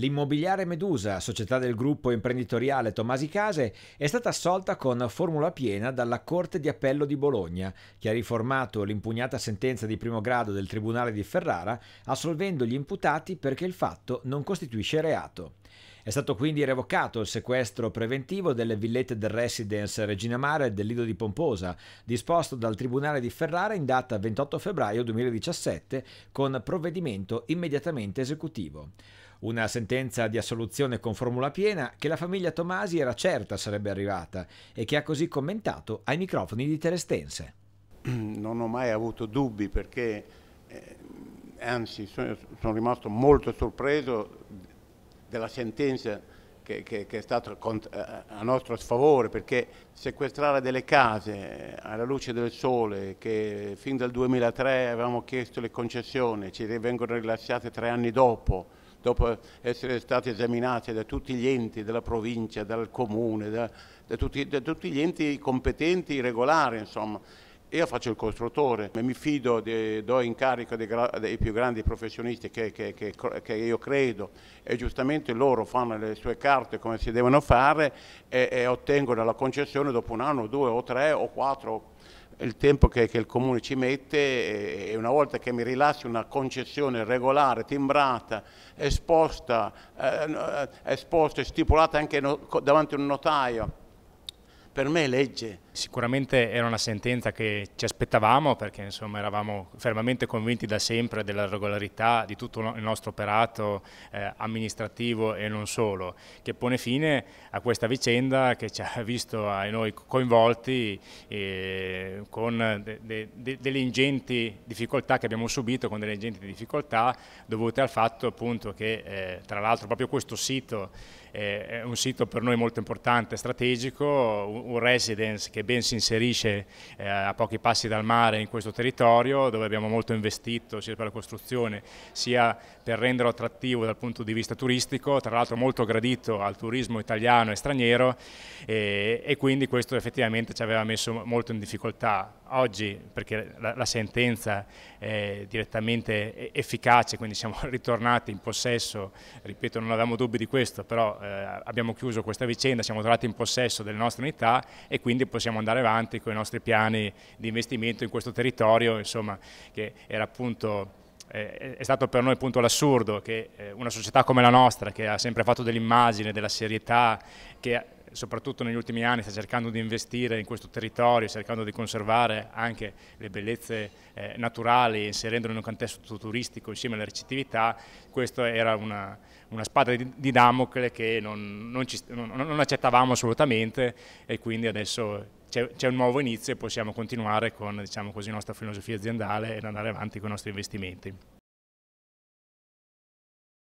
L'immobiliare Medusa, società del gruppo imprenditoriale Tomasi Case, è stata assolta con formula piena dalla Corte di Appello di Bologna, che ha riformato l'impugnata sentenza di primo grado del Tribunale di Ferrara, assolvendo gli imputati perché il fatto non costituisce reato. È stato quindi revocato il sequestro preventivo delle villette del residence Regina Mare del Lido di Pomposa, disposto dal Tribunale di Ferrara in data 28 febbraio 2017 con provvedimento immediatamente esecutivo una sentenza di assoluzione con formula piena che la famiglia Tomasi era certa sarebbe arrivata e che ha così commentato ai microfoni di Terestense. Mm, non ho mai avuto dubbi perché, eh, anzi sono, sono, rimasto molto sorpreso della sentenza che, che, che è stata eh, a nostro sfavore perché sequestrare delle case eh, alla luce del sole che fin dal 2003 avevamo chiesto le concessioni, ci vengono rilasciate tre anni dopo, dopo essere state esaminate da tutti gli enti della provincia, dal comune, da, da, tutti, da tutti, gli enti competenti, regolari insomma. Io faccio il costruttore, mi fido, de, do incarico dei, dei, più grandi professionisti che, che, che, che, io credo e giustamente loro fanno le sue carte come si devono fare e, e ottengono la concessione dopo un anno, due o tre o quattro il tempo che, che, il comune ci mette eh, e una volta che mi rilassi una concessione regolare, timbrata, esposta, eh, eh esposta e stipulata anche no, davanti a un notaio, per me è legge Sicuramente era una sentenza che ci aspettavamo perché insomma, eravamo fermamente convinti da sempre della regolarità di tutto il nostro operato eh, amministrativo e non solo, che pone fine a questa vicenda che ci ha visto eh, noi coinvolti eh, con de de de delle ingenti difficoltà che abbiamo subito, con delle ingenti difficoltà dovute al fatto appunto, che eh, tra l'altro proprio questo sito è un sito per noi molto importante, strategico, un, un residence che che ben si inserisce eh, a pochi passi dal mare in questo territorio dove abbiamo molto investito sia per la costruzione sia per renderlo attrattivo dal punto di vista turistico, tra l'altro molto gradito al turismo italiano e straniero e, e quindi questo effettivamente ci aveva messo molto in difficoltà. Oggi, perché la, la sentenza è direttamente efficace, quindi siamo ritornati in possesso, ripeto non avevamo dubbi di questo, però eh, abbiamo chiuso questa vicenda, siamo tornati in possesso delle nostre unità e quindi possiamo andare avanti con i nostri piani di investimento in questo territorio, insomma, che era appunto è stato per noi appunto l'assurdo che eh, una società come la nostra, che ha sempre fatto dell'immagine, della serietà, che soprattutto negli ultimi anni sta cercando di investire in questo territorio, cercando di conservare anche le bellezze eh, naturali, inserendole in un contesto turistico insieme alla recettività, questa era una, una spada di, di, Damocle che non, non, ci, non, non, accettavamo assolutamente e quindi adesso c'è un nuovo inizio e possiamo continuare con diciamo così, la nostra filosofia aziendale ed andare avanti con i nostri investimenti.